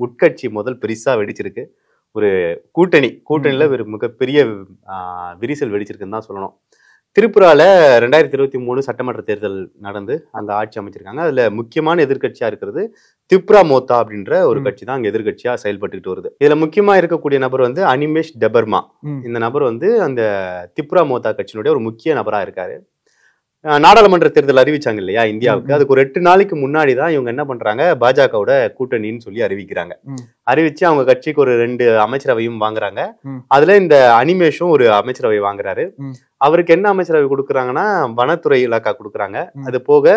Speaker 2: உட்கட்சி முதல் பெருசாக வெடிச்சிருக்கு ஒரு கூட்டணி கூட்டணியில் ஒரு மிகப்பெரிய விரிசல் வெடிச்சிருக்குன்னு தான் சொல்லணும் திரிபுராவில் ரெண்டாயிரத்தி இருபத்தி மூணு சட்டமன்ற தேர்தல் நடந்து அந்த ஆட்சி அமைச்சிருக்காங்க அதில் முக்கியமான எதிர்கட்சியாக இருக்கிறது திப்ரா மோத்தா அப்படின்ற ஒரு கட்சி தான் அங்கே எதிர்கட்சியாக செயல்பட்டுக்கிட்டு வருது இதில் முக்கியமாக இருக்கக்கூடிய நபர் வந்து அனிமேஷ் டெபர்மா இந்த நபர் வந்து அந்த திப்ரா மோத்தா கட்சியினுடைய ஒரு முக்கிய நபராக இருக்காரு நாடாளுமன்ற தேர்தல் அறிவிச்சாங்க இல்லையா இந்தியாவுக்கு அதுக்கு ஒரு எட்டு நாளைக்கு முன்னாடி தான் இவங்க என்ன பண்றாங்க பாஜகவோட கூட்டணின்னு சொல்லி அறிவிக்கிறாங்க அறிவிச்சு அவங்க கட்சிக்கு ஒரு ரெண்டு அமைச்சரவையும் வாங்குறாங்க அதுல இந்த அனிமேஷும் ஒரு அமைச்சரவை வாங்குறாரு அவருக்கு என்ன அமைச்சரவை கொடுக்குறாங்கன்னா வனத்துறை இலாக்கா கொடுக்குறாங்க அது போக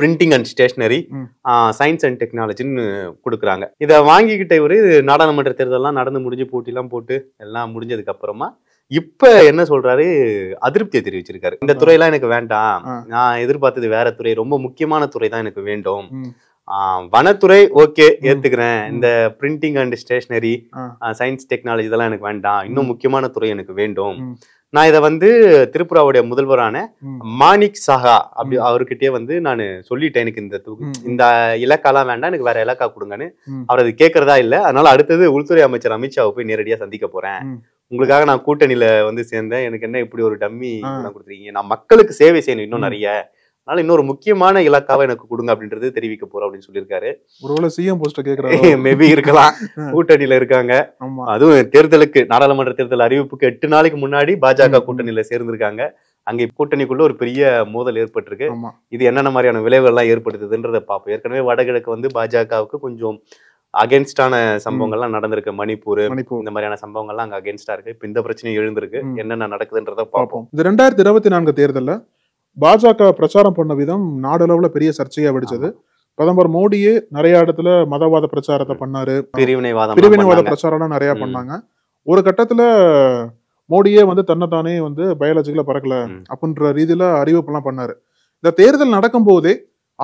Speaker 2: printing and stationery science and டெக்னாலஜின்னு கொடுக்குறாங்க இதை வாங்கிக்கிட்ட இவர் நாடாளுமன்ற தேர்தலெலாம் நடந்து முடிஞ்சு போட்டிலாம் போட்டு எல்லாம் முடிஞ்சதுக்கு அப்புறமா இப்ப என்ன சொல்றாரு அதிருப்தியை தெரிவிச்சிருக்காரு இந்த துறையெல்லாம் எனக்கு வேண்டாம் நான் எதிர்பார்த்தது வேற துறை ரொம்ப முக்கியமான துறை தான் எனக்கு வேண்டும் வனத்துறை ஓகே ஏத்துக்கிறேன் இந்த printing and stationery science technology இதெல்லாம் எனக்கு வேண்டாம் இன்னும் முக்கியமான துறை எனக்கு வேண்டும் நான் இதை வந்து திரிபுராவுடைய முதல்வரான மாணிக் சஹா அப்படி அவர்கிட்டயே வந்து நான் சொல்லிட்டேன் எனக்கு இந்த இந்த இலக்காலாம் வேண்டாம் எனக்கு வேற இலக்கா கொடுங்கன்னு அவர் அது கேட்கறதா இல்லை அதனால அடுத்தது உள்துறை அமைச்சர் அமித்ஷாவை போய் நேரடியா சந்திக்க போறேன் உங்களுக்காக நான் கூட்டணியில வந்து சேர்ந்தேன் எனக்கு என்ன இப்படி ஒரு டம்மி கொடுத்துருக்கீங்க நான் மக்களுக்கு சேவை செய்யணும் இன்னும் நிறைய அதனால இன்னொரு முக்கியமான இலக்காவை எனக்கு கொடுங்க அப்படின்றது தெரிவிக்க போறோம் அப்படின்னு சொல்லியிருக்காரு
Speaker 1: ஒருவேளை மேபி இருக்கலாம் கூட்டணியில
Speaker 2: இருக்காங்க அதுவும் தேர்தலுக்கு நாடாளுமன்ற தேர்தல் அறிவிப்புக்கு எட்டு நாளைக்கு முன்னாடி பாஜக கூட்டணியில சேர்ந்திருக்காங்க அங்கே கூட்டணிக்குள்ள ஒரு பெரிய மோதல் ஏற்பட்டிருக்கு இது என்னென்ன மாதிரியான விளைவுகள்லாம் ஏற்படுத்துதுன்றதை பார்ப்போம் ஏற்கனவே வடகிழக்கு வந்து பாஜகவுக்கு கொஞ்சம் அகேன்ஸ்டான சம்பவங்கள்லாம் நடந்திருக்கு மணிப்பூர் மணிப்பூர் இந்த மாதிரியான சம்பவங்கள்லாம் அங்க அகேன்ஸ்டா இருக்கு இப்ப இந்த பிரச்சனையும் எழுந்திருக்கு என்னென்ன நடக்குதுன்றத பார்ப்போம்
Speaker 1: இந்த ரெண்டாயிரத்தி இருபத்தி நான்கு தேர்தலில் பாஜக பிரச்சாரம் பண்ண விதம் நாடளவுல பெரிய சர்ச்சையா வெடிச்சது பிரதமர் மோடியே நிறைய இடத்துல மதவாத பிரச்சாரத்தை பண்ணாரு
Speaker 2: பிரிவினைவாத பிரிவினைவாத பிரச்சாரம்லாம்
Speaker 1: நிறைய பண்ணாங்க ஒரு கட்டத்துல மோடியே வந்து தன்னைத்தானே வந்து பயாலஜிக்கலா பறக்கல அப்படின்ற ரீதியில அறிவிப்பெல்லாம் பண்ணாரு இந்த தேர்தல் நடக்கும் போதே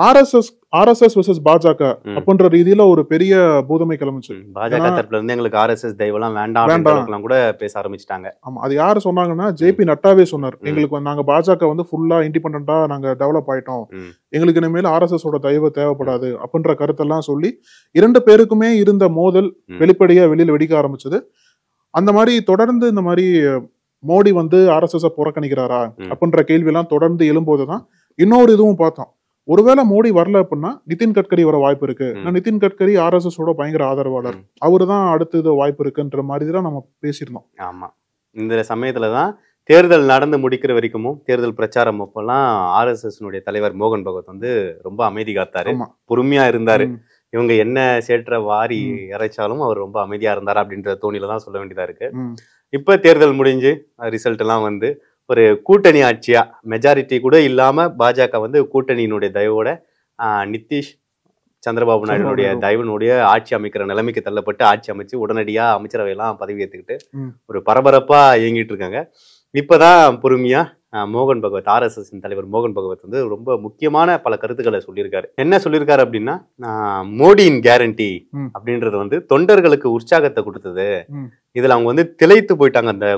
Speaker 1: ஆர்எஸ்எஸ் ஆர்எஸ்எஸ் விசஸ் பாஜக அப்படின்ற ரீதியில ஒரு பெரிய பூதமை கிளம்பிச்சு பாஜக தரப்புல
Speaker 2: இருந்து எங்களுக்கு ஆர்எஸ்எஸ் தெய்வம் வேண்டாம் வேண்டாம் கூட பேச ஆரம்பிச்சிட்டாங்க ஆமா
Speaker 1: அது யாரு சொன்னாங்கன்னா ஜேபி நட்டாவே சொன்னார் எங்களுக்கு நாங்க பாஜக வந்து ஃபுல்லா இண்டிபெண்டா நாங்க டெவலப் ஆயிட்டோம் எங்களுக்கு இனிமேல் ஆர்எஸ்எஸ் ஓட தயவு தேவைப்படாது அப்படின்ற கருத்தெல்லாம் சொல்லி இரண்டு பேருக்குமே இருந்த மோதல் வெளிப்படையா வெளியில வெடிக்க ஆரம்பிச்சது அந்த மாதிரி தொடர்ந்து இந்த மாதிரி மோடி வந்து ஆர்எஸ்எஸ் புறக்கணிக்கிறாரா அப்படின்ற கேள்வி எல்லாம் தொடர்ந்து எழும்போதுதான் இன்னொரு இதுவும் பார்த்தோம் ஒருவேளை மோடி வரல அப்படின்னா நிதின் கட்கரி வர வாய்ப்பு இருக்கு நிதின் கட்கரி எஸ் ஓட பயங்கர ஆதரவாளர் அவரு தான் அடுத்தது வாய்ப்பு இருக்குன்ற மாதிரி தான் நம்ம பேசியிருந்தோம் ஆமா
Speaker 2: இந்த சமயத்துல தான் தேர்தல் நடந்து முடிக்கிற வரைக்கும் தேர்தல் பிரச்சாரம் அப்பெல்லாம் ஆர்எஸ்எஸ்னுடைய தலைவர் மோகன் பகவத் வந்து ரொம்ப அமைதி காத்தாரு பொறுமையா இருந்தாரு இவங்க என்ன சேற்ற வாரி இறைச்சாலும் அவர் ரொம்ப அமைதியா இருந்தாரு அப்படின்ற தோணில தான் சொல்ல வேண்டியதா இருக்கு இப்ப தேர்தல் முடிஞ்சு ரிசல்ட் எல்லாம் வந்து ஒரு கூட்டணி ஆட்சியாக மெஜாரிட்டி கூட இல்லாமல் பாஜக வந்து கூட்டணியினுடைய தயவோட நிதிஷ் சந்திரபாபு நாயுடைய தயவனுடைய ஆட்சி அமைக்கிற நிலைமைக்கு தள்ளப்பட்டு ஆட்சி அமைச்சு உடனடியாக அமைச்சரவையெல்லாம் பதவி ஏற்றுக்கிட்டு ஒரு பரபரப்பாக இயங்கிட்டு இருக்காங்க இப்பதான் பொறுமையாக மோகன் பகவத் ஆர்எஸ்எஸ்ஸின் தலைவர் மோகன் பகவத் வந்து ரொம்ப முக்கியமான பல கருத்துக்களை சொல்லியிருக்காரு என்ன சொல்லியிருக்காரு அப்படின்னா மோடியின் கேரண்டி அப்படின்றது வந்து தொண்டர்களுக்கு உற்சாகத்தை கொடுத்தது இதில் அவங்க வந்து திளைத்து போயிட்டாங்க அந்த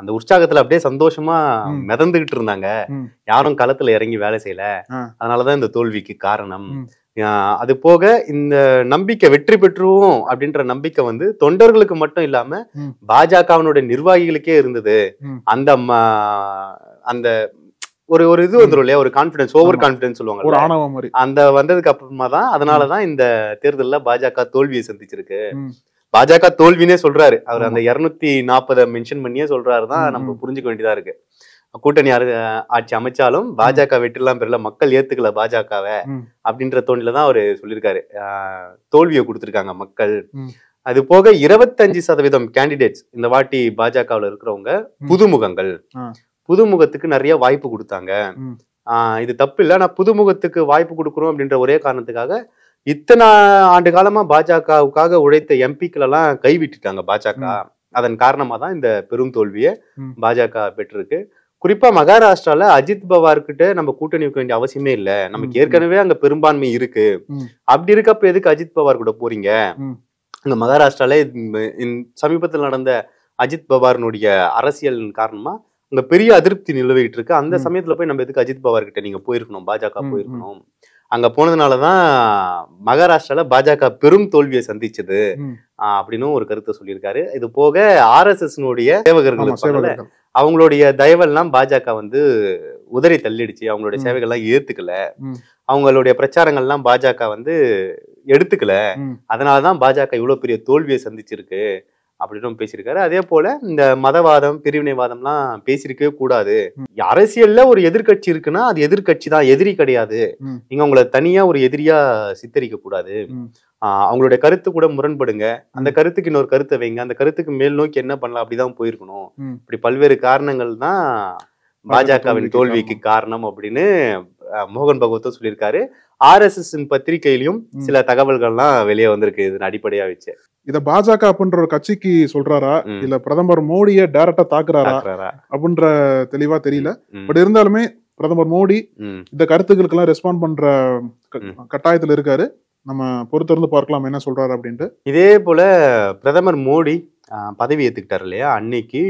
Speaker 2: அந்த உற்சாகத்துல அப்படியே சந்தோஷமா மிதந்துகிட்டு இருந்தாங்க யாரும் களத்துல இறங்கி வேலை செய்யல அதனாலதான் இந்த தோல்விக்கு காரணம் அது போக இந்த நம்பிக்கை வெற்றி பெற்றுவோம் அப்படின்ற நம்பிக்கை வந்து தொண்டர்களுக்கு மட்டும் இல்லாம பாஜகவினுடைய நிர்வாகிகளுக்கே இருந்தது அந்த அந்த ஒரு ஒரு இது வந்துடும் இல்லையா ஒரு கான்பிடன்ஸ் ஓவர் கான்பிடன்ஸ் சொல்லுவாங்க அந்த வந்ததுக்கு அப்புறமா தான் அதனாலதான் இந்த தேர்தலில் பாஜக தோல்வியை சந்திச்சிருக்கு பாஜக தோல்வினே சொல்றாரு அவர் அந்த இருநூத்தி நாற்பதை மென்ஷன் பண்ணியே சொல்றாரு தான் நம்ம புரிஞ்சுக்க வேண்டியதா இருக்கு கூட்டணி ஆட்சி அமைச்சாலும் பாஜக வெற்றிலாம் பெறல மக்கள் ஏத்துக்கல பாஜகவை அப்படின்ற தோணில தான் அவரு சொல்லியிருக்காரு தோல்வியை கொடுத்துருக்காங்க மக்கள் அது போக இருபத்தஞ்சு சதவீதம் கேண்டிடேட்ஸ் இந்த வாட்டி பாஜகவில் இருக்கிறவங்க புதுமுகங்கள் புதுமுகத்துக்கு நிறைய வாய்ப்பு கொடுத்தாங்க இது தப்பு இல்லை ஆனா புதுமுகத்துக்கு வாய்ப்பு கொடுக்குறோம் அப்படின்ற ஒரே காரணத்துக்காக இத்தனை ஆண்டு காலமா பாஜகவுக்காக உழைத்த எம்பிக்கள் எல்லாம் கைவிட்டுட்டாங்க பாஜக அதன் காரணமா தான் இந்த பெரும் தோல்வியை பாஜக பெற்றிருக்கு குறிப்பா மகாராஷ்டிரால அஜித் பவார் கிட்ட நம்ம கூட்டணி வைக்க வேண்டிய அவசியமே இல்ல நமக்கு ஏற்கனவே அங்க பெரும்பான்மை இருக்கு அப்படி இருக்கப்ப எதுக்கு அஜித் பவார் கூட போறீங்க இந்த மகாராஷ்டிரால சமீபத்தில் நடந்த அஜித் பவாரினுடைய அரசியல் காரணமா அங்க பெரிய அதிருப்தி நிலவிட்டு இருக்கு அந்த சமயத்துல போய் நம்ம எதுக்கு அஜித் பவார் கிட்ட நீங்க போயிருக்கணும் பாஜக போயிருக்கணும் அங்க போனதுனால தான் மகாராஷ்டிரால பாஜக பெரும் தோல்வியை சந்திச்சது அப்படின்னு ஒரு கருத்தை சொல்லியிருக்காரு இது போக ஆர்எஸ்எஸ்னுடைய சேவகர்கள் அவங்களுடைய தயவெல்லாம் பாஜக வந்து உதறி தள்ளிடுச்சு அவங்களுடைய சேவைகள்லாம் ஏத்துக்கல அவங்களுடைய பிரச்சாரங்கள்லாம் பாஜக வந்து எடுத்துக்கல அதனாலதான் பாஜக இவ்வளவு பெரிய தோல்வியை சந்திச்சிருக்கு அப்படின்னு பேசியிருக்காரு அதே போல இந்த மதவாதம் பிரிவினைவாதம்லாம் பேசியிருக்கவே கூடாது அரசியல்ல ஒரு எதிர்கட்சி இருக்குன்னா அது எதிர்கட்சி தான் எதிரி கிடையாது நீங்க உங்களை தனியா ஒரு எதிரியா சித்தரிக்க கூடாது அவங்களுடைய கருத்து கூட முரண்படுங்க அந்த கருத்துக்கு இன்னொரு கருத்தை வைங்க அந்த கருத்துக்கு மேல் நோக்கி என்ன பண்ணலாம் அப்படிதான் போயிருக்கணும் இப்படி பல்வேறு காரணங்கள் தான் பாஜகவின் தோல்விக்கு காரணம் அப்படின்னு மோகன் பகவத்தும் சொல்லியிருக்காரு எஸ் பத்திரிகையிலும் சில தகவல்கள்லாம் வெளியே வந்திருக்கு இதன் அடிப்படையா வச்சு
Speaker 1: இத பாஜக அப்படின்ற ஒரு கட்சிக்கு சொல்றாரா இல்ல பிரதமர் மோடிய டைரக்டா தாக்குறாரா அப்படின்ற தெளிவா தெரியல பட் இருந்தாலுமே பிரதமர் மோடி இந்த கருத்துக்களுக்கு எல்லாம் ரெஸ்பாண்ட் பண்ற கட்டாயத்துல இருக்காரு நம்ம பொறுத்திருந்து பார்க்கலாம் என்ன சொல்றாரு அப்படின்ட்டு
Speaker 2: இதே போல பிரதமர் மோடி பதவி ஏத்துக்கிட்டாரு இல்லையா அன்னைக்கு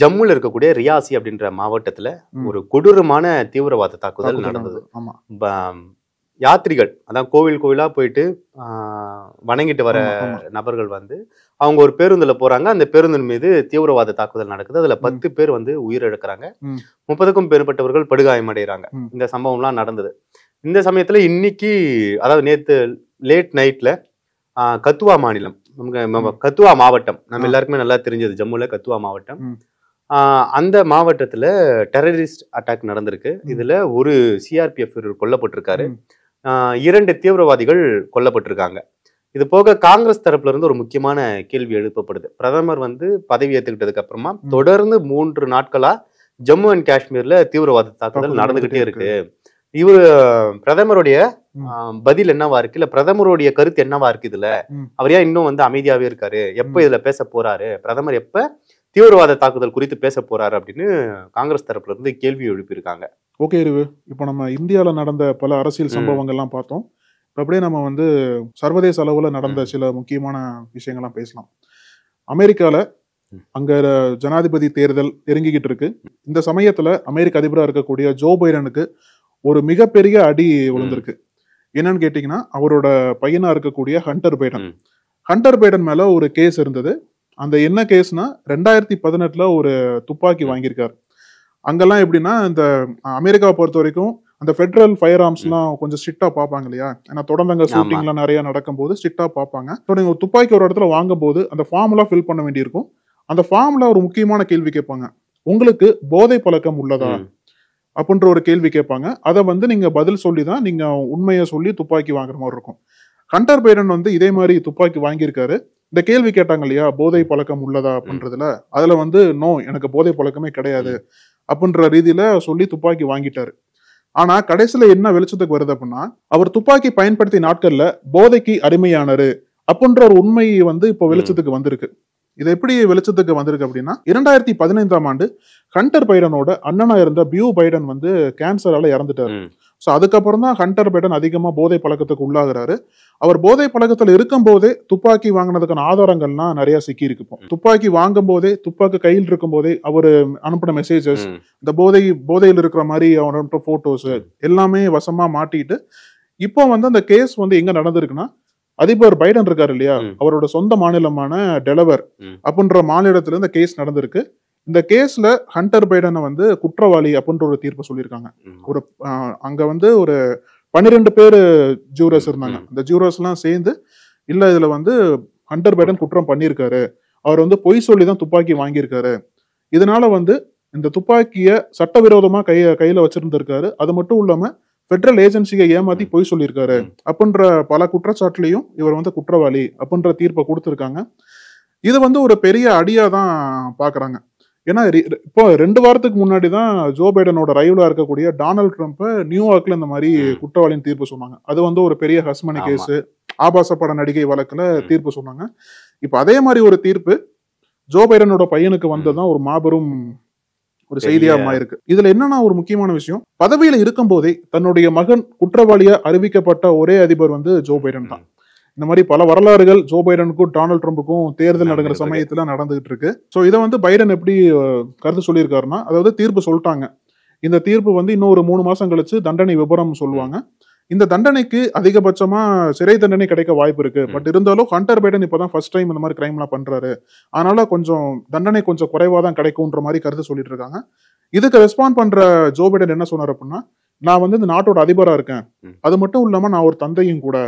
Speaker 2: ஜம்முல இருக்கக்கூடிய ரியாசி அப்படின்ற மாவட்டத்துல ஒரு கொடூரமான தீவிரவாத தாக்குதல் நடந்தது யாத்திரிகள் அதான் கோவில் கோவிலாக போயிட்டு வணங்கிட்டு வர நபர்கள் வந்து அவங்க ஒரு பேருந்தில் போறாங்க அந்த பேருந்தின் மீது தீவிரவாத தாக்குதல் நடக்குது அதில் பத்து பேர் வந்து உயிரிழக்கிறாங்க முப்பதுக்கும் மேற்பட்டவர்கள் அடைகிறாங்க இந்த சம்பவம்லாம் நடந்தது இந்த சமயத்தில் இன்னைக்கு அதாவது நேற்று லேட் நைட்ல கத்துவா மாநிலம் கத்துவா மாவட்டம் நம்ம எல்லாருக்குமே நல்லா தெரிஞ்சது ஜம்முல கத்துவா மாவட்டம் அந்த மாவட்டத்தில் டெரரிஸ்ட் அட்டாக் நடந்திருக்கு இதில் ஒரு சிஆர்பிஎஃப் கொல்லப்பட்டிருக்காரு இரண்டு தீவிரவாதிகள் கொல்லப்பட்டிருக்காங்க இது போக காங்கிரஸ் தரப்புல இருந்து ஒரு முக்கியமான கேள்வி எழுப்பப்படுது பிரதமர் வந்து பதவி ஏத்துக்கிட்டதுக்கு அப்புறமா தொடர்ந்து மூன்று நாட்களா ஜம்மு அண்ட் காஷ்மீர்ல தீவிரவாத தாக்குதல் நடந்துகிட்டே இருக்கு இவர் பிரதமருடைய பதில் என்னவா இருக்கு இல்ல பிரதமருடைய கருத்து என்னவா இருக்கு இதுல அவர் ஏன் இன்னும் வந்து அமைதியாவே இருக்காரு எப்ப இதுல பேச போறாரு பிரதமர் எப்ப தீவிரவாத தாக்குதல் குறித்து பேச போறாரு அப்படின்னு காங்கிரஸ் தரப்புல இருந்து கேள்வி எழுப்பியிருக்காங்க
Speaker 1: ஓகே இருவு இப்போ நம்ம இந்தியாவில் நடந்த பல அரசியல் சம்பவங்கள்லாம் பார்த்தோம் இப்போ அப்படியே நம்ம வந்து சர்வதேச அளவில் நடந்த சில முக்கியமான விஷயங்கள்லாம் பேசலாம் அமெரிக்காவில் அங்கே ஜனாதிபதி தேர்தல் நெருங்கிக்கிட்டு இருக்கு இந்த சமயத்தில் அமெரிக்க அதிபராக இருக்கக்கூடிய ஜோ பைடனுக்கு ஒரு மிகப்பெரிய அடி விழுந்திருக்கு என்னன்னு கேட்டிங்கன்னா அவரோட பையனாக இருக்கக்கூடிய ஹண்டர் பைடன் ஹண்டர் பைடன் மேலே ஒரு கேஸ் இருந்தது அந்த என்ன கேஸ்னா ரெண்டாயிரத்தி பதினெட்டில் ஒரு துப்பாக்கி வாங்கியிருக்காரு அங்கெல்லாம் எப்படின்னா இந்த அமெரிக்காவை பொறுத்த வரைக்கும் அந்த ஃபெட்ரல் ஃபயர் ஆர்ம்ஸ்லாம் கொஞ்சம் ஸ்ட்ரிக்டாக பார்ப்பாங்க இல்லையா ஏன்னா தொடர்ந்து அங்கே ஷூட்டிங்லாம் நிறைய நடக்கும்போது ஸ்ட்ரிக்டாக பார்ப்பாங்க ஸோ நீங்கள் துப்பாக்கி ஒரு இடத்துல வாங்கும் போது அந்த ஃபார்ம்லாம் ஃபில் பண்ண வேண்டியிருக்கும் அந்த ஃபார்ம்ல ஒரு முக்கியமான கேள்வி கேட்பாங்க உங்களுக்கு போதை பழக்கம் உள்ளதா அப்படின்ற ஒரு கேள்வி கேட்பாங்க அதை வந்து நீங்கள் பதில் சொல்லி தான் நீங்கள் உண்மையை சொல்லி துப்பாக்கி வாங்குற மாதிரி இருக்கும் ஹண்டர் பைடன் வந்து இதே மாதிரி துப்பாக்கி வாங்கியிருக்காரு இந்த கேள்வி கேட்டாங்க இல்லையா போதை பழக்கம் உள்ளதா அப்படின்றதுல அதில் வந்து நோ எனக்கு போதை பழக்கமே கிடையாது அப்படின்ற ரீதியில சொல்லி துப்பாக்கி வாங்கிட்டாரு ஆனா கடைசியில என்ன வெளிச்சத்துக்கு வருது அப்படின்னா அவர் துப்பாக்கி பயன்படுத்திய நாட்கள்ல போதைக்கு அடிமையானாரு அப்படின்ற ஒரு உண்மை வந்து இப்போ வெளிச்சத்துக்கு வந்திருக்கு இது எப்படி வெளிச்சத்துக்கு வந்திருக்கு அப்படின்னா இரண்டாயிரத்தி பதினைந்தாம் ஆண்டு ஹண்டர் பைடனோட அண்ணனா இருந்த பியூ பைடன் வந்து கேன்சரால இறந்துட்டாரு ஸோ அதுக்கப்புறம் தான் ஹண்டர் பைடன் அதிகமாக போதை பழக்கத்துக்கு உள்ளாகிறாரு அவர் போதை பழக்கத்தில் இருக்கும் போதே துப்பாக்கி வாங்கினதுக்கான ஆதாரங்கள்லாம் நிறைய சிக்கி இருக்குப்போம் துப்பாக்கி வாங்கும் போதே துப்பாக்கி கையில் இருக்கும் போதே அவர் அனுப்பின மெசேஜஸ் இந்த போதை போதையில் இருக்கிற மாதிரி அவர் அனுப்புற போட்டோஸ் எல்லாமே வசமா மாட்டிட்டு இப்போ வந்து அந்த கேஸ் வந்து எங்க நடந்திருக்குன்னா அதிபர் பைடன் இருக்காரு இல்லையா அவரோட சொந்த மாநிலமான டெலவர் அப்படின்ற மாநிலத்துல இந்த கேஸ் நடந்திருக்கு இந்த கேஸ்ல ஹண்டர் பைடனை வந்து குற்றவாளி அப்படின்ற ஒரு தீர்ப்பை சொல்லியிருக்காங்க ஒரு அங்க வந்து ஒரு பன்னிரெண்டு பேர் ஜூரஸ் இருந்தாங்க அந்த ஜூரஸ்லாம் சேர்ந்து இல்ல இதுல வந்து ஹண்டர் பைடன் குற்றம் பண்ணியிருக்காரு அவர் வந்து பொய் சொல்லி தான் துப்பாக்கி வாங்கியிருக்காரு இதனால வந்து இந்த துப்பாக்கிய சட்டவிரோதமா கைய கையில வச்சிருந்திருக்காரு அது மட்டும் இல்லாம பெட்ரல் ஏஜென்சியை ஏமாத்தி பொய் சொல்லியிருக்காரு அப்படின்ற பல குற்றச்சாட்டுலையும் இவர் வந்து குற்றவாளி அப்படின்ற தீர்ப்பை கொடுத்துருக்காங்க இது வந்து ஒரு பெரிய அடியாக தான் பாக்குறாங்க ஏன்னா இப்போ ரெண்டு வாரத்துக்கு முன்னாடி தான் ஜோ பைடனோட ரைவலாக இருக்கக்கூடிய டொனால்டு ட்ரம்ப்பை நியூயார்க்கில் இந்த மாதிரி குற்றவாளியின் தீர்ப்பு சொன்னாங்க அது வந்து ஒரு பெரிய ஹஸ்மணி கேஸு ஆபாச பட நடிகை வழக்கில் தீர்ப்பு சொன்னாங்க இப்போ அதே மாதிரி ஒரு தீர்ப்பு ஜோ பைடனோட பையனுக்கு வந்ததுதான் ஒரு மாபெரும் ஒரு செய்தியா இருக்கு இதுல என்னன்னா ஒரு முக்கியமான விஷயம் பதவியில இருக்கும் போதே தன்னுடைய மகன் குற்றவாளியா அறிவிக்கப்பட்ட ஒரே அதிபர் வந்து ஜோ பைடன் தான் இந்த மாதிரி பல வரலாறுகள் ஜோ பைடனுக்கும் டொனால்ட் ட்ரம்புக்கும் தேர்தல் நடக்கிற சமயத்துல நடந்துகிட்டு இருக்கு ஸோ இதை வந்து பைடன் எப்படி கருத்து சொல்லியிருக்காருன்னா அதாவது தீர்ப்பு சொல்லிட்டாங்க இந்த தீர்ப்பு வந்து இன்னும் ஒரு மூணு மாசம் கழிச்சு தண்டனை விபரம் சொல்லுவாங்க இந்த தண்டனைக்கு அதிகபட்சமா சிறை தண்டனை கிடைக்க வாய்ப்பு இருக்கு பட் இருந்தாலும் ஹண்டர் பைடன் இப்பதான் ஃபர்ஸ்ட் டைம் இந்த மாதிரி எல்லாம் பண்றாரு அதனால கொஞ்சம் தண்டனை கொஞ்சம் குறைவா தான் கிடைக்கும்ன்ற மாதிரி கருத்து சொல்லிட்டு இருக்காங்க இதுக்கு ரெஸ்பாண்ட் பண்ற ஜோ பைடன் என்ன சொன்னார் அப்படின்னா நான் வந்து இந்த நாட்டோட அதிபரா இருக்கேன் அது மட்டும் இல்லாம நான் ஒரு தந்தையும் கூட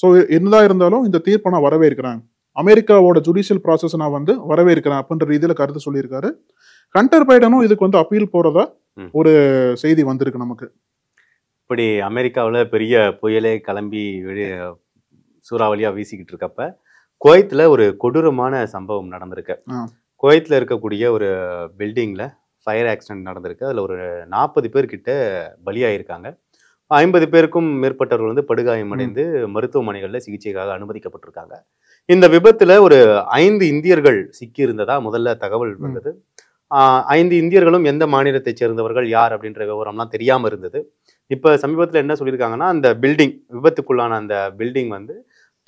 Speaker 1: ஸோ என்னதான் இருந்தாலும் இந்த தீர்ப்பை நான் வரவேற்கிறேன் அமெரிக்காவோட ஜுடிஷியல் ப்ராசஸ் நான் வந்து வரவேற்கிறேன் அப்படின்ற ரீதியில் கருத்து சொல்லியிருக்காரு ஹண்டர் பைடனும் இதுக்கு வந்து அப்பீல் போறதா ஒரு செய்தி வந்திருக்கு நமக்கு
Speaker 2: இப்படி அமெரிக்காவில் பெரிய புயலே கிளம்பி சூறாவளியாக வீசிக்கிட்டு இருக்கப்ப குவைத்தில் ஒரு கொடூரமான சம்பவம் நடந்திருக்கு குவைத்தில் இருக்கக்கூடிய ஒரு பில்டிங்கில் ஃபயர் ஆக்சிடென்ட் நடந்திருக்கு அதில் ஒரு நாற்பது பேர்கிட்ட பலியாயிருக்காங்க ஐம்பது பேருக்கும் மேற்பட்டவர்கள் வந்து படுகாயம் அடைந்து மருத்துவமனைகளில் சிகிச்சைக்காக அனுமதிக்கப்பட்டிருக்காங்க இந்த விபத்துல ஒரு ஐந்து இந்தியர்கள் சிக்கியிருந்ததா முதல்ல தகவல் வந்தது ஐந்து இந்தியர்களும் எந்த மாநிலத்தை சேர்ந்தவர்கள் யார் அப்படின்ற விவரம்லாம் தெரியாமல் இருந்தது இப்போ சமீபத்தில் என்ன சொல்லியிருக்காங்கன்னா அந்த பில்டிங் விபத்துக்குள்ளான அந்த பில்டிங் வந்து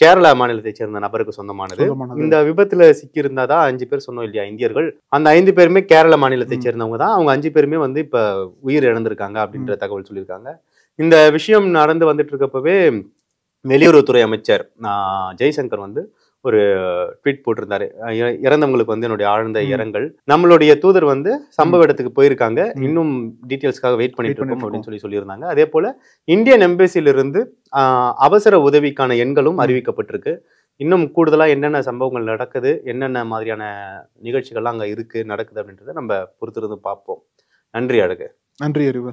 Speaker 2: கேரளா மாநிலத்தை சேர்ந்த நபருக்கு சொந்தமானது இந்த விபத்துல சிக்கியிருந்தா தான் அஞ்சு பேர் சொன்னோம் இல்லையா இந்தியர்கள் அந்த ஐந்து பேருமே கேரள மாநிலத்தை சேர்ந்தவங்க தான் அவங்க அஞ்சு பேருமே வந்து இப்ப உயிர் இழந்திருக்காங்க அப்படின்ற தகவல் சொல்லியிருக்காங்க இந்த விஷயம் நடந்து வந்துட்டு இருக்கப்பவே வெளியுறவுத்துறை அமைச்சர் ஜெய்சங்கர் வந்து ஒரு ட்வீட் போட்டிருந்தாரு இறந்தவங்களுக்கு வந்து என்னுடைய ஆழ்ந்த இரங்கல் நம்மளுடைய தூதர் வந்து சம்பவ இடத்துக்கு போயிருக்காங்க இன்னும் டீட்டெயில்ஸ்க்காக வெயிட் பண்ணிட்டு இருக்கோம் அப்படின்னு சொல்லி சொல்லியிருந்தாங்க அதே போல இந்தியன் எம்பசியிலிருந்து அவசர உதவிக்கான எண்களும் அறிவிக்கப்பட்டிருக்கு இன்னும் கூடுதலாக என்னென்ன சம்பவங்கள் நடக்குது என்னென்ன மாதிரியான நிகழ்ச்சிகள்லாம் அங்கே இருக்குது நடக்குது அப்படின்றத நம்ம பொறுத்திருந்து பார்ப்போம் நன்றி அழகு
Speaker 1: நன்றி அறிவு